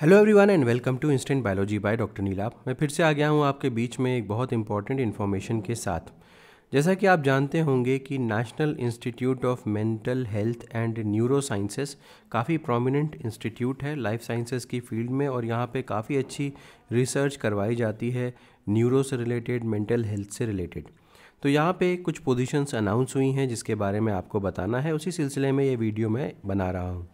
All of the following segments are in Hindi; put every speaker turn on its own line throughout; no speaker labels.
Hello everyone and welcome to instant biology by doctor Neelab मैं फिर से आ गया हूँ आपके बीच में एक बहुत इंपॉर्टेंट इन्फॉर्मेशन के साथ जैसा कि आप जानते होंगे कि National Institute of Mental Health and Neuro Sciences काफ़ी प्रोमिनेंट इंस्टीट्यूट है लाइफ साइंसेस की फील्ड में और यहाँ पे काफ़ी अच्छी रिसर्च करवाई जाती है न्यूरो से रिलेटेड मेंटल हेल्थ से रिलेटेड तो यहाँ पे कुछ पोजीशंस अनाउंस हुई हैं जिसके बारे में आपको बताना है उसी सिलसिले में ये वीडियो मैं बना रहा हूँ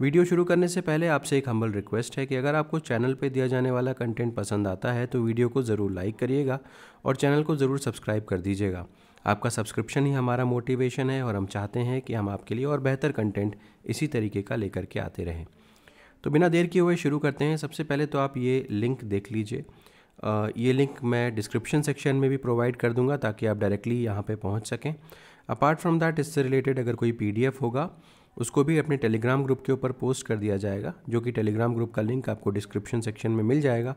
वीडियो शुरू करने से पहले आपसे एक हम्बल रिक्वेस्ट है कि अगर आपको चैनल पर दिया जाने वाला कंटेंट पसंद आता है तो वीडियो को ज़रूर लाइक करिएगा और चैनल को ज़रूर सब्सक्राइब कर दीजिएगा आपका सब्सक्रिप्शन ही हमारा मोटिवेशन है और हम चाहते हैं कि हम आपके लिए और बेहतर कंटेंट इसी तरीके का लेकर के आते रहें तो बिना देर किए हुए शुरू करते हैं सबसे पहले तो आप ये लिंक देख लीजिए ये लिंक मैं डिस्क्रिप्शन सेक्शन में भी प्रोवाइड कर दूंगा ताकि आप डायरेक्टली यहाँ पे पहुँच सकें अपार्ट फ्रॉम दैट इससे रिलेटेड अगर कोई पीडीएफ होगा उसको भी अपने टेलीग्राम ग्रुप के ऊपर पोस्ट कर दिया जाएगा जो कि टेलीग्राम ग्रुप का लिंक आपको डिस्क्रिप्शन सेक्शन में मिल जाएगा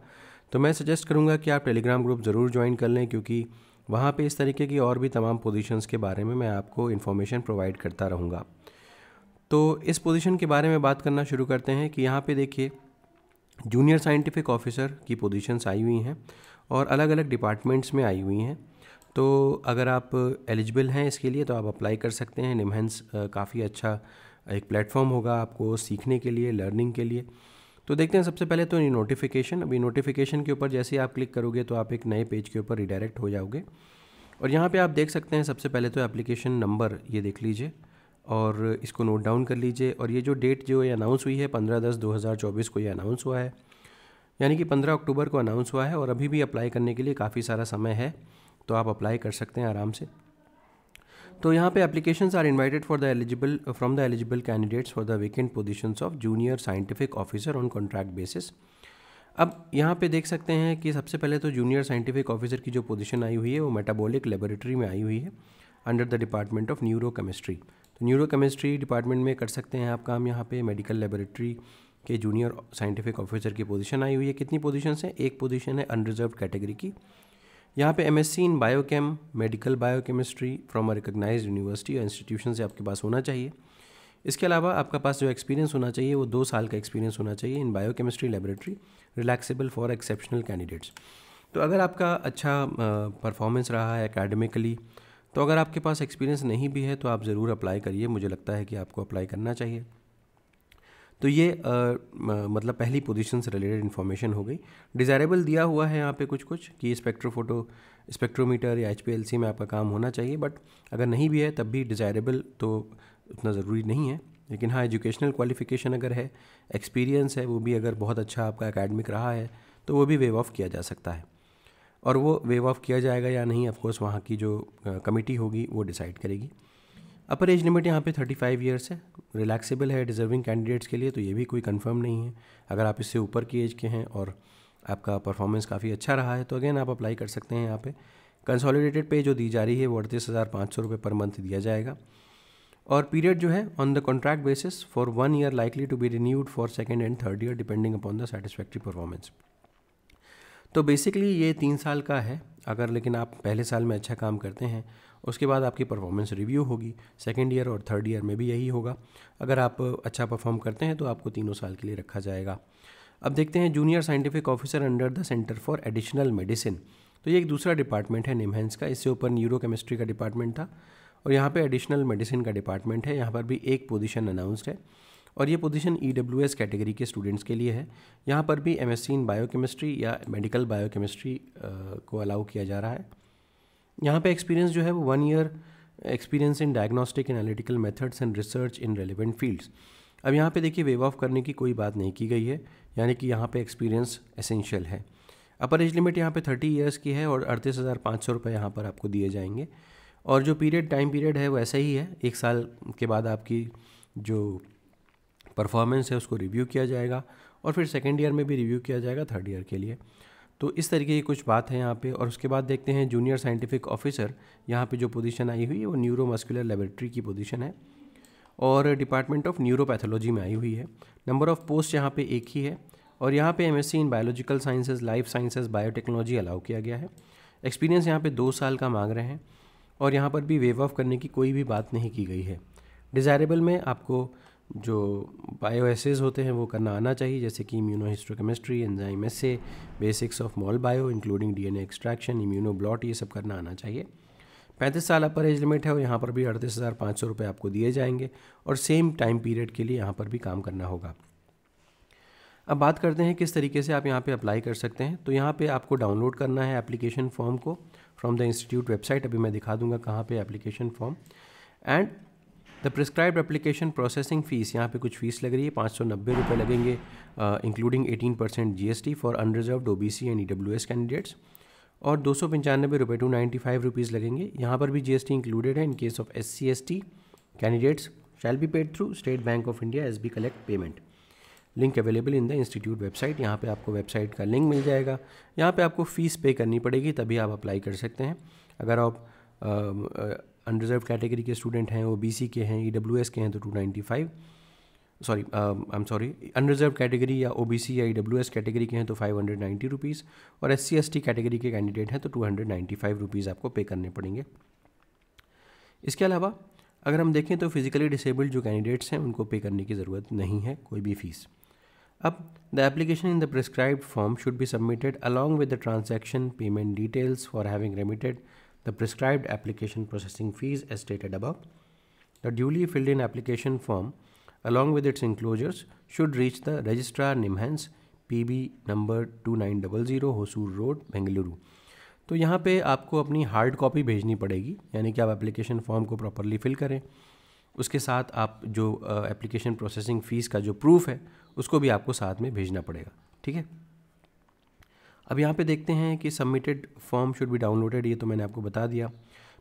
तो मैं सजेस्ट करूँगा कि आप टेलीग्राम ग्रुप ज़रूर ज्वाइन कर लें क्योंकि वहाँ पर इस तरीके की और भी तमाम पोजिशन के बारे में मैं आपको इन्फॉर्मेशन प्रोवाइड करता रहूँगा तो इस पोजीशन के बारे में बात करना शुरू करते हैं कि यहाँ पे देखिए जूनियर साइंटिफिक ऑफिसर की पोजीशंस आई हुई हैं और अलग अलग डिपार्टमेंट्स में आई हुई हैं तो अगर आप एलिजिबल हैं इसके लिए तो आप अप्लाई कर सकते हैं निमहेंस काफ़ी अच्छा एक प्लेटफॉर्म होगा आपको सीखने के लिए लर्निंग के लिए तो देखते हैं सबसे पहले तो नोटिफिकेशन अभी नोटिफिकेशन के ऊपर जैसे ही आप क्लिक करोगे तो आप एक नए पेज के ऊपर रिडायरेक्ट हो जाओगे और यहाँ पे आप देख सकते हैं सबसे पहले तो एप्लीकेशन नंबर ये देख लीजिए और इसको नोट डाउन कर लीजिए और ये जो डेट जो ये अनाउंस हुई है पंद्रह दस दो हज़ार चौबीस को ये अनाउंस हुआ है यानी कि पंद्रह अक्टूबर को अनाउंस हुआ है और अभी भी अप्लाई करने के लिए काफ़ी सारा समय है तो आप अप्लाई कर सकते हैं आराम से तो यहाँ पे applications are invited for the eligible from the eligible candidates for the vacant positions of junior scientific officer on contract basis अब यहाँ पे देख सकते हैं कि सबसे पहले तो जूनियर साइंटिफिक ऑफिसर की जो पोजीशन आई हुई है वो मेटाबॉलिक लेबोरेटरी में आई हुई है under the department of neuro chemistry तो न्यूरो केमिस्ट्री डिपार्टमेंट में कर सकते हैं आप काम यहाँ पे मेडिकल लेबोरेटरी के जूनियर साइंटिफिक ऑफिसर की पोजीशन आई हुई है कितनी पोजीशन है एक पोजीशन है अनरिजर्व कैटेगरी की यहाँ पे C in biochem medical biochemistry from a recognise university या इंस्टीट्यूशन से आपके पास होना चाहिए इसके अलावा आपका पास जो एक्सपीरियंस होना चाहिए वो दो साल का एक्सपीरियंस होना चाहिए in biochemistry laboratory relaxable for exceptional candidates तो अगर आपका अच्छा परफॉर्मेंस रहा है एकेडमिकली तो अगर आपके पास एक्सपीरियंस नहीं भी है तो आप ज़रूर अप्लाई करिए मुझे लगता है कि आपको अप्लाई करना चाहिए तो ये आ, मतलब पहली पोजीशन से रिलेटेड इन्फॉर्मेशन हो गई डिज़ायरेबल दिया हुआ है यहाँ पे कुछ कुछ कि स्पेक्ट्रोफोटो स्पेक्ट्रोमीटर या एच में आपका काम होना चाहिए बट अगर नहीं भी है तब भी डिज़ायरेबल तो उतना ज़रूरी नहीं है लेकिन हाँ एजुकेशनल क्वालिफिकेशन अगर है एक्सपीरियंस है वो भी अगर बहुत अच्छा आपका एकेडमिक रहा है तो वो भी वेव ऑफ़ किया जा सकता है और वो वेव ऑफ़ किया जाएगा या नहीं कोर्स वहाँ की जो कमेटी होगी वो डिसाइड करेगी अपर एज लिमिट यहाँ पे 35 फाइव ईयर्स है रिलैक्सेबल है डिजर्विंग कैंडिडेट्स के लिए तो ये भी कोई कंफर्म नहीं है अगर आप इससे ऊपर की एज के हैं और आपका परफॉर्मेंस काफ़ी अच्छा रहा है तो अगेन आप अप्लाई कर सकते हैं यहाँ पे कंसोलिडेटेड पे जो दी जा रही है वो अड़तीस हज़ार पाँच सौ रुपये पर मंथ दिया जाएगा और पीरियड जो है on the contract basis for one year likely to be renewed for second and third year depending upon the satisfactory performance तो बेसिकली ये तीन साल का है अगर लेकिन आप पहले साल में अच्छा काम करते हैं उसके बाद आपकी परफॉर्मेंस रिव्यू होगी सेकेंड ईयर और थर्ड ईयर में भी यही होगा अगर आप अच्छा परफॉर्म करते हैं तो आपको तीनों साल के लिए रखा जाएगा अब देखते हैं junior scientific officer under the centre for additional medicine तो ये एक दूसरा डिपार्टमेंट है निमहेंस का इससे ऊपर न्यूरो केमिस्ट्री का डिपार्टमेंट था और यहाँ पे एडिशनल मेडिसिन का डिपार्टमेंट है यहाँ पर भी एक पोजीशन अनाउंसड है और ये position E W S category के स्टूडेंट्स के लिए है यहाँ पर भी M S C in biochemistry या मेडिकल बायोकेमिस्ट्री को अलाउ किया जा रहा है यहाँ पे एक्सपीरियंस जो है वो one year experience in diagnostic analytical methods and research in relevant fields अब यहाँ पे देखिए वेव ऑफ करने की कोई बात नहीं की गई है यानी कि यहाँ पे एक्सपीरियंस एसेंशियल है अपर एज लिमिट यहाँ पे थर्टी ईयर्स की है और अड़तीस हज़ार पाँच सौ रुपये यहाँ पर आपको दिए जाएंगे और जो पीरियड टाइम पीरियड है वो ऐसा ही है एक साल के बाद आपकी जो परफॉर्मेंस है उसको रिव्यू किया जाएगा और फिर सेकेंड ईयर में भी रिव्यू किया जाएगा थर्ड ईयर के लिए तो इस तरीके की कुछ बात है यहाँ पे और उसके बाद देखते हैं जूनियर साइंटिफिक ऑफिसर यहाँ पे जो पोजीशन आई हुई है वो न्यूरो मस्कुलर लेबोरेटरी की पोजीशन है और डिपार्टमेंट ऑफ न्यूरोपैथोलॉजी में आई हुई है नंबर ऑफ़ पोस्ट यहाँ पे एक ही है और यहाँ पे MSc in biological sciences life sciences biotechnology allow किया गया है एक्सपीरियंस यहाँ पे दो साल का मांग रहे हैं और यहाँ पर भी वेव ऑफ करने की कोई भी बात नहीं की गई है डिज़ायरेबल में आपको जो बायो एसेज होते हैं वो करना आना चाहिए जैसे कि immuno histochemistry enzyme assay basics of mol bio including DNA extraction immuno blot ये सब करना आना चाहिए पैंतीस साल अपर एज लिमिट है और यहाँ पर भी अड़तीस हज़ार पाँच सौ रुपये आपको दिए जाएंगे और सेम टाइम पीरियड के लिए यहाँ पर भी काम करना होगा अब बात करते हैं किस तरीके से आप यहाँ पे अप्लाई कर सकते हैं तो यहाँ पे आपको डाउनलोड करना है एप्लीकेशन फॉर्म को फ्रॉम द इंस्टीट्यूट वेबसाइट अभी मैं दिखा दूंगा कहाँ पे application form and the prescribe application processing fees यहाँ पे कुछ फ़ीस लग रही है पाँच सौ नब्बे रुपये लगेंगे including eighteen percent G S T for unreserve O B C and E W S candidates और दो सौ पंचानबे रुपये टू नाइन्टी फाइव रुपीज़ लगेंगे यहाँ पर भी जी एस टी इंक्लूडेड है in case of S C S T candidates shall be paid through State Bank of India S B collect payment link available in the institute website यहाँ पे आपको वेबसाइट का लिंक मिल जाएगा यहाँ पे आपको फ़ीस पे करनी पड़ेगी तभी आप अप्लाई कर सकते हैं अगर आप अनरिजर्व कैटेगरी के स्टूडेंट हैं ओ के हैं ई e के हैं तो two ninety five sorry I am sorry unreserve category या ओ या ई e कैटेगरी के हैं तो फाइव हंड्रेड नाइन्टी रुपीज़ और एस सी कैटेगरी के कैंडिडेट हैं तो two hundred ninety five rupees आपको पे करने पड़ेंगे इसके अलावा अगर हम देखें तो फिजिकली डिसेबल्ड जो कैंडिडेट्स हैं उनको पे करने की ज़रूरत नहीं है कोई भी फीस अब the application in the prescribe form should be submitted along with the transaction payment details for having remitted the prescribed application processing fees as stated above. The duly filled in application form along with its enclosures should reach the registrar Nimhans PB number 2900 Hosur Road Bengaluru. तो यहाँ पे आपको अपनी हार्ड कॉपी भेजनी पड़ेगी यानी कि आप एप्लीकेशन फॉर्म को प्रॉपरली फिल करें उसके साथ आप जो एप्लीकेशन प्रोसेसिंग फ़ीस का जो प्रूफ है उसको भी आपको साथ में भेजना पड़ेगा ठीक है अब यहाँ पे देखते हैं कि submitted form should be downloaded ये तो मैंने आपको बता दिया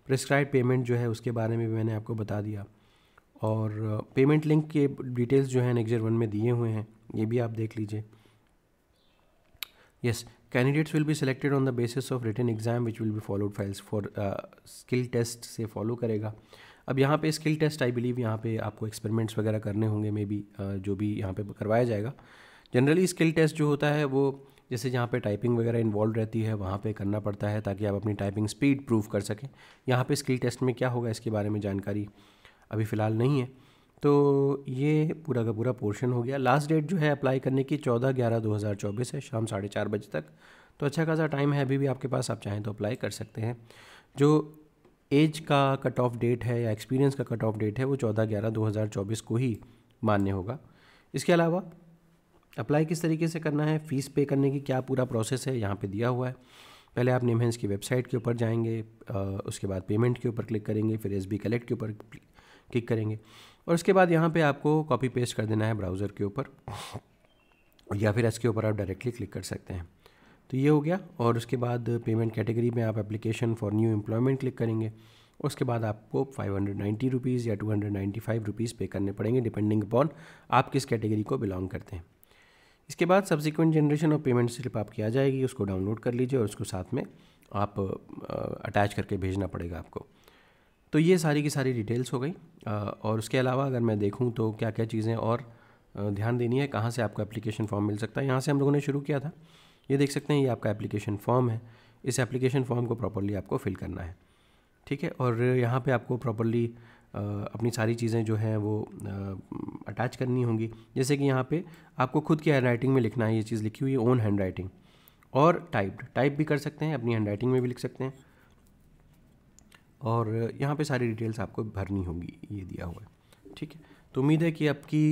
प्रिस्क्राइब पेमेंट जो है उसके बारे में भी मैंने आपको बता दिया और पेमेंट uh, लिंक के डिटेल्स जो है नेक्जर वन में दिए हुए हैं ये भी आप देख लीजिए yes candidates will be selected on the basis of written exam which will be followed files for skill test से फॉलो करेगा अब यहाँ पे स्किल टेस्ट आई बिलीव यहाँ पे आपको एक्सपेरिमेंट्स वगैरह करने होंगे मे बी uh, जो भी यहाँ पे करवाया जाएगा जनरली स्किल टेस्ट जो होता है वो जैसे जहाँ पे टाइपिंग वगैरह इन्वॉल्व रहती है वहाँ पे करना पड़ता है ताकि आप अपनी टाइपिंग स्पीड प्रूव कर सकें यहाँ पे स्किल टेस्ट में क्या होगा इसके बारे में जानकारी अभी फ़िलहाल नहीं है तो ये पूरा का पूरा पोर्शन हो गया लास्ट डेट जो है अप्लाई करने की चौदह ग्यारह दो हज़ार चौबीस है शाम साढ़े चार बजे तक तो अच्छा खासा टाइम है अभी भी आपके पास आप चाहें तो अप्लाई कर सकते हैं जो एज का कट ऑफ डेट है या एक्सपीरियंस का कट ऑफ डेट है वो चौदह ग्यारह दो हज़ार चौबीस को ही मान्य होगा इसके अलावा अप्लाई किस तरीके से करना है फ़ीस पे करने की क्या पूरा प्रोसेस है यहाँ पे दिया हुआ है पहले आप निमहेंस की वेबसाइट के ऊपर जाएंगे उसके बाद पेमेंट के ऊपर क्लिक करेंगे फिर एस बी कलेक्ट के ऊपर क्लिक करेंगे और उसके बाद यहाँ पे आपको कॉपी पेस्ट कर देना है ब्राउज़र के ऊपर या फिर इसके ऊपर आप डायरेक्टली क्लिक कर सकते हैं तो ये हो गया और उसके बाद पेमेंट कैटेगरी में आप application for new employment click करेंगे उसके बाद आपको फाइव हंड्रेड नाइन्टी रुपीज़ या two hundred ninety five rupees pay करने पड़ेंगे डिपेंडिंग अपॉन आप किस कैटेगरी को बिलोंग करते हैं इसके बाद subsequent generation of payment slip आपकी आ जाएगी उसको डाउनलोड कर लीजिए और उसको साथ में आप अटैच करके भेजना पड़ेगा आपको तो ये सारी की सारी डिटेल्स हो गई और उसके अलावा अगर मैं देखूँ तो क्या क्या चीज़ें और ध्यान देनी है कहाँ से आपको एप्लीकेशन फॉर्म मिल सकता है यहाँ से हम लोगों ने शुरू किया था ये देख सकते हैं ये आपका एप्लीकेशन फॉर्म है इस एप्लीकेशन फॉर्म को प्रॉपरली आपको फिल करना है ठीक है और यहाँ पे आपको प्रॉपरली अपनी सारी चीज़ें जो हैं वो अटैच करनी होंगी जैसे कि यहाँ पे आपको खुद की हैंड में लिखना है ये चीज़ लिखी हुई है ओन हैंड राइटिंग और टाइप्ड टाइप भी कर सकते हैं अपनी हैंड राइटिंग में भी लिख सकते हैं और यहाँ पे सारी डिटेल्स आपको भरनी होगी ये दिया हुआ है ठीक है तो उम्मीद है कि आपकी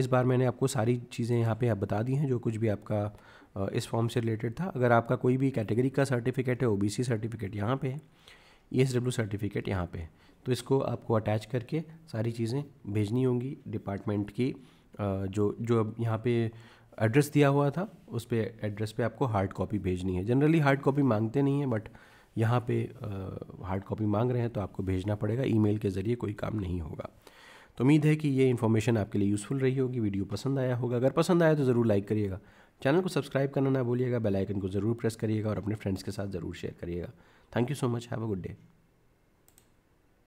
इस बार मैंने आपको सारी चीज़ें यहाँ पे आप बता दी हैं जो कुछ भी आपका इस फॉर्म से रिलेटेड था अगर आपका कोई भी कैटेगरी का सर्टिफिकेट है ओ सर्टिफिकेट यहाँ पे है ई एस डब्ल्यू सर्टिफिकेट यहाँ पे तो इसको आपको अटैच करके सारी चीज़ें भेजनी होंगी डिपार्टमेंट की जो जो अब यहाँ पे एड्रेस दिया हुआ था उस पर एड्रेस पे आपको हार्ड कॉपी भेजनी है जनरली हार्ड कॉपी मांगते नहीं हैं बट यहाँ पे हार्ड कॉपी मांग रहे हैं तो आपको भेजना पड़ेगा ईमेल के ज़रिए कोई काम नहीं होगा तो उम्मीद है कि ये इन्फॉर्मेशन आपके लिए यूज़फुल रही होगी वीडियो पसंद आया होगा अगर पसंद आया तो ज़रूर लाइक करिएगा चैनल को सब्सक्राइब करना ना भूलिएगा बेल आइकन को ज़रूर प्रेस करिएगा और अपने फ्रेंड्स के साथ ज़रूर शेयर करिएगा Thank you so much. Have a good day.